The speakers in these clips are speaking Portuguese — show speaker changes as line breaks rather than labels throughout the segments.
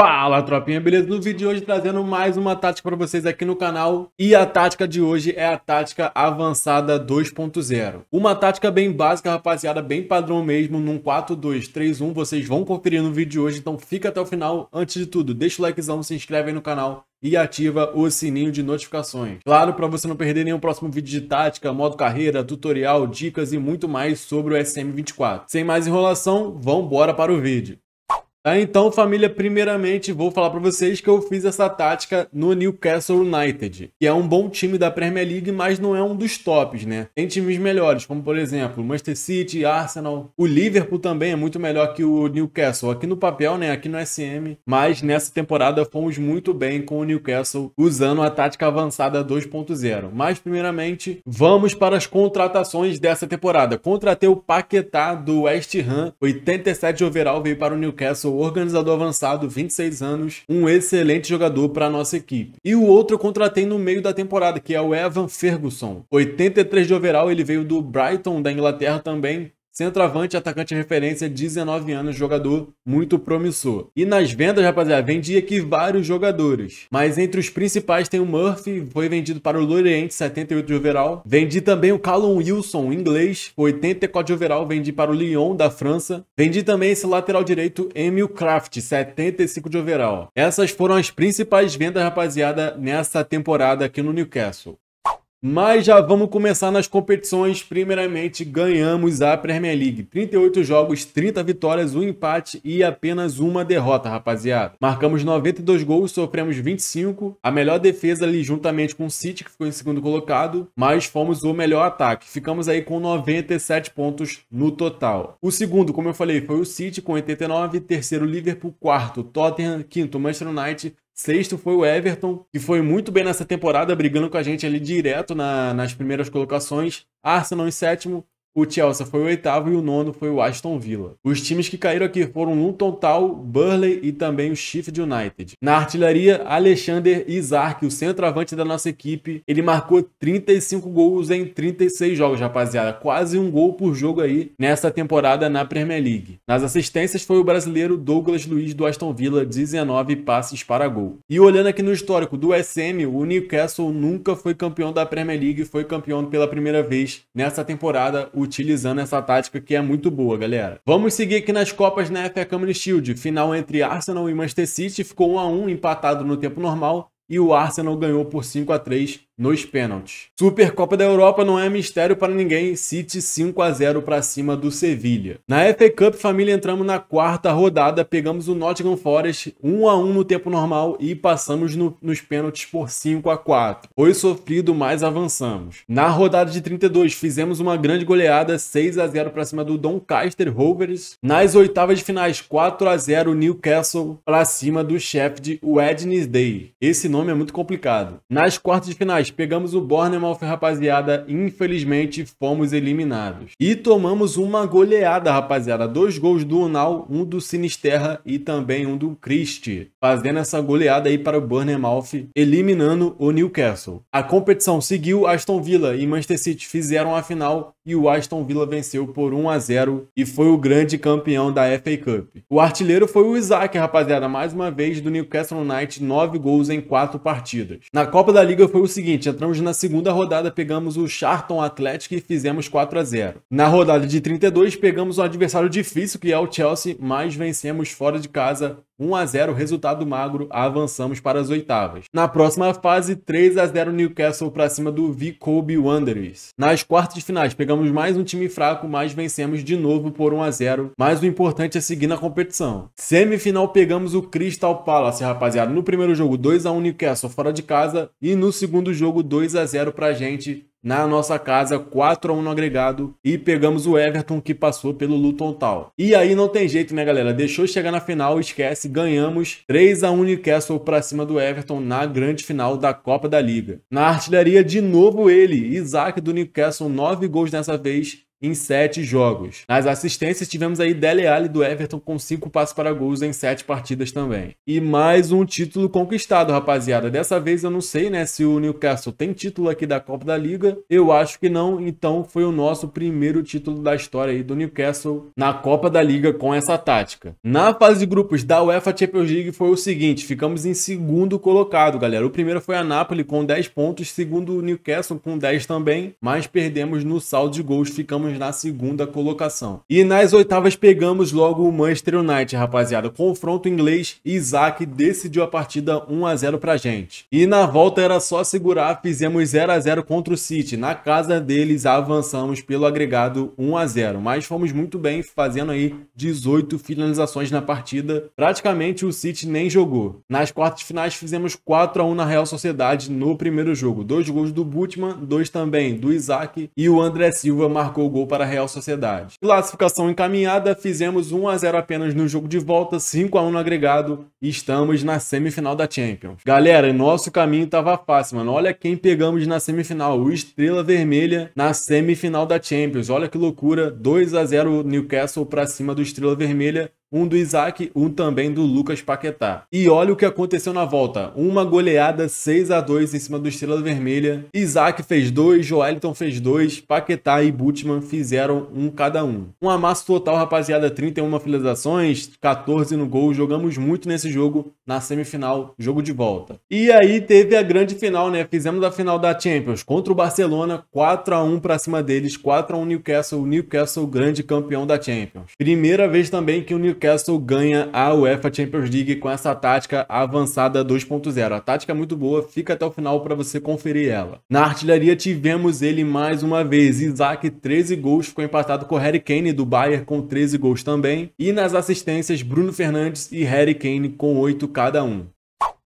Fala tropinha, beleza? No vídeo de hoje trazendo mais uma tática para vocês aqui no canal e a tática de hoje é a tática avançada 2.0. Uma tática bem básica, rapaziada, bem padrão mesmo, num 4-2-3-1, vocês vão conferir no vídeo de hoje, então fica até o final. Antes de tudo, deixa o likezão, se inscreve aí no canal e ativa o sininho de notificações. Claro, para você não perder nenhum próximo vídeo de tática, modo carreira, tutorial, dicas e muito mais sobre o SM24. Sem mais enrolação, vamos para o vídeo. Tá, então, família, primeiramente vou falar para vocês que eu fiz essa tática no Newcastle United, que é um bom time da Premier League, mas não é um dos tops, né? Tem times melhores, como por exemplo, Manchester City, Arsenal, o Liverpool também é muito melhor que o Newcastle. Aqui no papel, né? Aqui no SM, mas nessa temporada fomos muito bem com o Newcastle usando a tática avançada 2.0. Mas primeiramente, vamos para as contratações dessa temporada. Contratei o Paquetá do West Ham, 87 overall veio para o Newcastle sou organizador avançado, 26 anos, um excelente jogador para a nossa equipe. E o outro eu contratei no meio da temporada, que é o Evan Ferguson. 83 de overall, ele veio do Brighton, da Inglaterra também, Centroavante, atacante referência, 19 anos, jogador muito promissor. E nas vendas, rapaziada, vendi aqui vários jogadores. Mas entre os principais tem o Murphy, foi vendido para o Lorient, 78 de overall. Vendi também o Callum Wilson, inglês, 84 de overall, vendi para o Lyon, da França. Vendi também esse lateral direito, Emil Kraft, 75 de overall. Essas foram as principais vendas, rapaziada, nessa temporada aqui no Newcastle. Mas já vamos começar nas competições. Primeiramente, ganhamos a Premier League. 38 jogos, 30 vitórias, um empate e apenas uma derrota, rapaziada. Marcamos 92 gols, sofremos 25. A melhor defesa ali juntamente com o City, que ficou em segundo colocado, mas fomos o melhor ataque. Ficamos aí com 97 pontos no total. O segundo, como eu falei, foi o City com 89, terceiro Liverpool, quarto Tottenham, quinto Manchester United, Sexto foi o Everton, que foi muito bem nessa temporada, brigando com a gente ali direto na, nas primeiras colocações. Arsenal em sétimo, o Chelsea foi o oitavo e o nono foi o Aston Villa. Os times que caíram aqui foram Luton Town, Burley e também o Sheffield United. Na artilharia, Alexander Isaac, o centroavante da nossa equipe, ele marcou 35 gols em 36 jogos, rapaziada. Quase um gol por jogo aí nessa temporada na Premier League. Nas assistências foi o brasileiro Douglas Luiz do Aston Villa, 19 passes para gol. E olhando aqui no histórico do SM, o Newcastle nunca foi campeão da Premier League, e foi campeão pela primeira vez nessa temporada utilizando essa tática que é muito boa, galera. Vamos seguir aqui nas Copas na FA Community Shield. Final entre Arsenal e Manchester City ficou 1 a 1 empatado no tempo normal e o Arsenal ganhou por 5 a 3 nos pênaltis. Supercopa da Europa não é mistério para ninguém, City 5 a 0 para cima do Sevilha. Na FA Cup família entramos na quarta rodada, pegamos o Nottingham Forest 1 a 1 no tempo normal e passamos no, nos pênaltis por 5 a 4. Foi sofrido, mas avançamos. Na rodada de 32 fizemos uma grande goleada 6 a 0 para cima do Doncaster Rovers. Nas oitavas de finais 4 a 0 Newcastle para cima do Sheffield Wednesday. Esse nome nome é muito complicado. Nas quartas de finais, pegamos o Bournemouth, rapaziada. Infelizmente, fomos eliminados. E tomamos uma goleada, rapaziada. Dois gols do Unal, um do Sinisterra e também um do Christie. Fazendo essa goleada aí para o Bournemouth, eliminando o Newcastle. A competição seguiu, Aston Villa e Manchester City fizeram a final e o Aston Villa venceu por 1 a 0 e foi o grande campeão da FA Cup. O artilheiro foi o Isaac, rapaziada, mais uma vez do Newcastle United, nove gols em quatro quatro partidas. Na Copa da Liga foi o seguinte: entramos na segunda rodada, pegamos o Charlton Atlético e fizemos 4 a 0. Na rodada de 32, pegamos um adversário difícil que é o Chelsea, mas vencemos fora de casa 1 a 0 resultado magro, avançamos para as oitavas. Na próxima fase, 3 a 0 Newcastle para cima do V Kobe Wanderers. Nas quartas de finais, pegamos mais um time fraco, mas vencemos de novo por 1 a 0, mas o importante é seguir na competição. Semifinal pegamos o Crystal Palace, rapaziada. No primeiro jogo 2 a 1 Newcastle fora de casa e no segundo jogo 2 a 0 a gente na nossa casa, 4 a 1 no agregado e pegamos o Everton que passou pelo Luton Town. E aí não tem jeito, né, galera? Deixou chegar na final, esquece, ganhamos 3 a 1 Newcastle para cima do Everton na grande final da Copa da Liga. Na artilharia de novo ele, Isaac do Newcastle, 9 gols dessa vez em sete jogos. Nas assistências, tivemos aí Dele Alli do Everton com cinco passos para gols em sete partidas também. E mais um título conquistado, rapaziada. Dessa vez eu não sei, né, se o Newcastle tem título aqui da Copa da Liga. Eu acho que não, então foi o nosso primeiro título da história aí do Newcastle na Copa da Liga com essa tática. Na fase de grupos da UEFA Champions League foi o seguinte, ficamos em segundo colocado, galera. O primeiro foi a Napoli com 10 pontos, segundo o Newcastle com 10 também, mas perdemos no saldo de gols, ficamos ficamos na segunda colocação. E nas oitavas pegamos logo o Manchester United, rapaziada. Confronto inglês, Isaac decidiu a partida 1 a 0 pra gente. E na volta era só segurar, fizemos 0 a 0 contra o City. Na casa deles avançamos pelo agregado 1 a 0, mas fomos muito bem fazendo aí 18 finalizações na partida. Praticamente o City nem jogou. Nas quartas finais fizemos 4 a 1 na Real Sociedade no primeiro jogo. Dois gols do Butman, dois também do Isaac e o André Silva marcou o gol gol para a Real Sociedade. Classificação encaminhada, fizemos 1 a 0 apenas no jogo de volta, 5 a 1 no agregado e estamos na semifinal da Champions. Galera, nosso caminho estava fácil, mano. Olha quem pegamos na semifinal, o Estrela Vermelha na semifinal da Champions. Olha que loucura, 2 a 0 Newcastle para cima do Estrela Vermelha um do Isaac, um também do Lucas Paquetá. E olha o que aconteceu na volta. Uma goleada 6 a 2 em cima do Estrela Vermelha. Isaac fez dois, Joelton fez dois, Paquetá e Butman fizeram um cada um. Um amasso total, rapaziada, 31 finalizações, 14 no gol. Jogamos muito nesse jogo, na semifinal, jogo de volta. E aí teve a grande final, né? Fizemos a final da Champions contra o Barcelona, 4 a 1 para cima deles, 4 a 1 Newcastle, Newcastle grande campeão da Champions. Primeira vez também que o Newcastle Newcastle ganha a UEFA Champions League com essa tática avançada 2.0. A tática é muito boa, fica até o final para você conferir ela. Na artilharia tivemos ele mais uma vez, Isaac 13 gols, ficou empatado com Harry Kane do Bayern com 13 gols também. E nas assistências, Bruno Fernandes e Harry Kane com 8 cada um.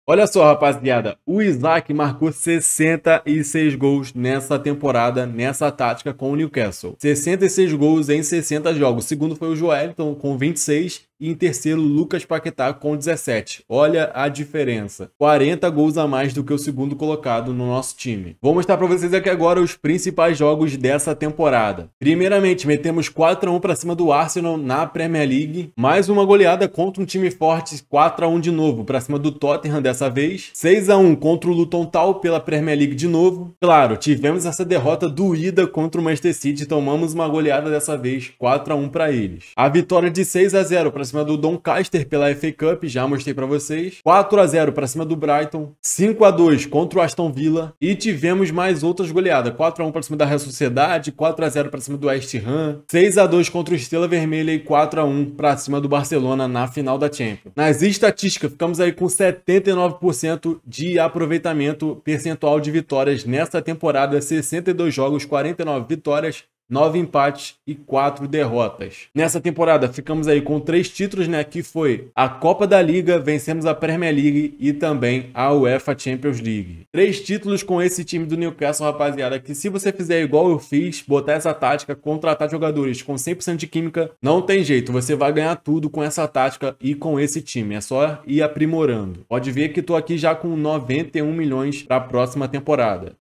Olha só, rapaziada, o Isaac marcou 66 gols nessa temporada, nessa tática com o Newcastle. 66 gols em 60 jogos. segundo foi o então com 26 e em terceiro, Lucas Paquetá com 17. Olha a diferença. 40 gols a mais do que o segundo colocado no nosso time. Vou mostrar para vocês aqui agora os principais jogos dessa temporada. Primeiramente, metemos 4 a 1 para cima do Arsenal na Premier League. Mais uma goleada contra um time forte, 4 a 1 de novo para cima do Tottenham dessa vez. 6 a 1 contra o Luton Town pela Premier League de novo. Claro, tivemos essa derrota doída contra o Manchester City, tomamos uma goleada dessa vez 4 a 1 para eles. A vitória de 6 a 0 para cima do Doncaster pela FA Cup, já mostrei para vocês. 4 x 0 para cima do Brighton, 5 x 2 contra o Aston Villa e tivemos mais outras goleadas, 4 x 1 para cima da Real Sociedade, 4 x 0 para cima do West Ham, 6 x 2 contra o Estrela Vermelha e 4 x 1 para cima do Barcelona na final da Champions. Nas estatísticas, ficamos aí com 79% de aproveitamento percentual de vitórias nessa temporada, 62 jogos, 49 vitórias, nove empates e quatro derrotas. Nessa temporada ficamos aí com três títulos, né, que foi a Copa da Liga, vencemos a Premier League e também a UEFA Champions League. Três títulos com esse time do Newcastle, rapaziada, que se você fizer igual eu fiz, botar essa tática, contratar jogadores com 100% de química, não tem jeito, você vai ganhar tudo com essa tática e com esse time, é só ir aprimorando. Pode ver que tô aqui já com 91 milhões para a próxima temporada.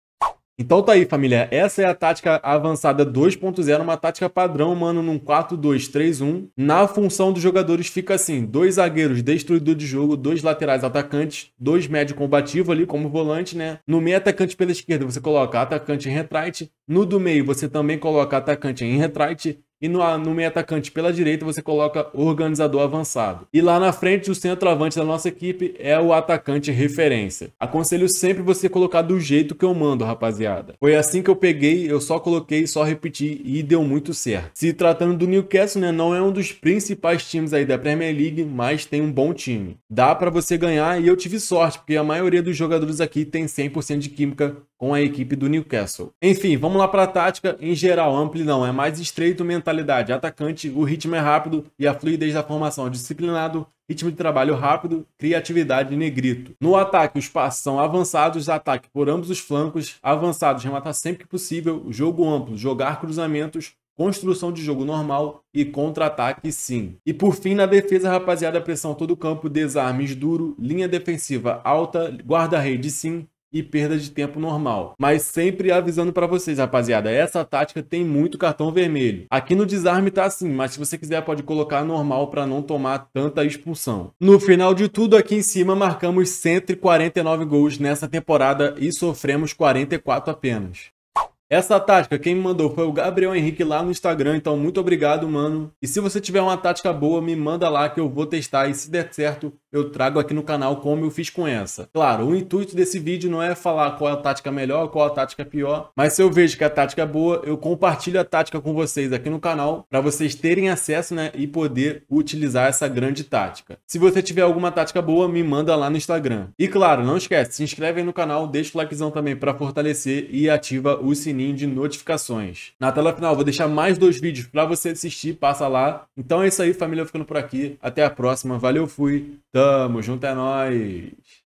Então tá aí, família. Essa é a tática avançada 2.0, uma tática padrão, mano, num 4-2-3-1. Na função dos jogadores fica assim: dois zagueiros destruidor de jogo, dois laterais atacantes, dois médio combativo ali como volante, né? No meio atacante pela esquerda você coloca atacante em retrite, no do meio você também coloca atacante em retrite e no, no meio atacante pela direita você coloca organizador avançado. E lá na frente, o centroavante da nossa equipe é o atacante referência. Aconselho sempre você colocar do jeito que eu mando, rapaziada. Foi assim que eu peguei, eu só coloquei, só repeti e deu muito certo. Se tratando do Newcastle, né, não é um dos principais times aí da Premier League, mas tem um bom time. Dá para você ganhar e eu tive sorte, porque a maioria dos jogadores aqui tem 100% de química com a equipe do Newcastle. Enfim, vamos lá para a tática em geral, não é mais estreito mentalidade, atacante, o ritmo é rápido e a fluidez da formação, disciplinado, ritmo de trabalho rápido, criatividade e negrito. No ataque, os passos são avançados, ataque por ambos os flancos, avançados, rematar sempre que possível, jogo amplo, jogar cruzamentos, construção de jogo normal e contra-ataque sim. E por fim, na defesa, rapaziada, pressão todo o campo, desarmes duro, linha defensiva alta, guarda-rede sim, e perda de tempo normal. Mas sempre avisando para vocês, rapaziada, essa tática tem muito cartão vermelho. Aqui no desarme tá assim, mas se você quiser pode colocar normal para não tomar tanta expulsão. No final de tudo, aqui em cima marcamos 149 gols nessa temporada e sofremos 44 apenas. Essa tática, quem me mandou foi o Gabriel Henrique lá no Instagram, então muito obrigado, mano. E se você tiver uma tática boa, me manda lá que eu vou testar e se der certo, eu trago aqui no canal como eu fiz com essa. Claro, o intuito desse vídeo não é falar qual é a tática melhor, qual é a tática pior, mas se eu vejo que a tática é boa, eu compartilho a tática com vocês aqui no canal para vocês terem acesso né, e poder utilizar essa grande tática. Se você tiver alguma tática boa, me manda lá no Instagram. E claro, não esquece, se inscreve aí no canal, deixa o likezão também para fortalecer e ativa o sininho de notificações. Na tela final, vou deixar mais dois vídeos para você assistir, passa lá. Então é isso aí, família, ficando por aqui. Até a próxima, valeu, fui. Tamo Tamo junto é nós.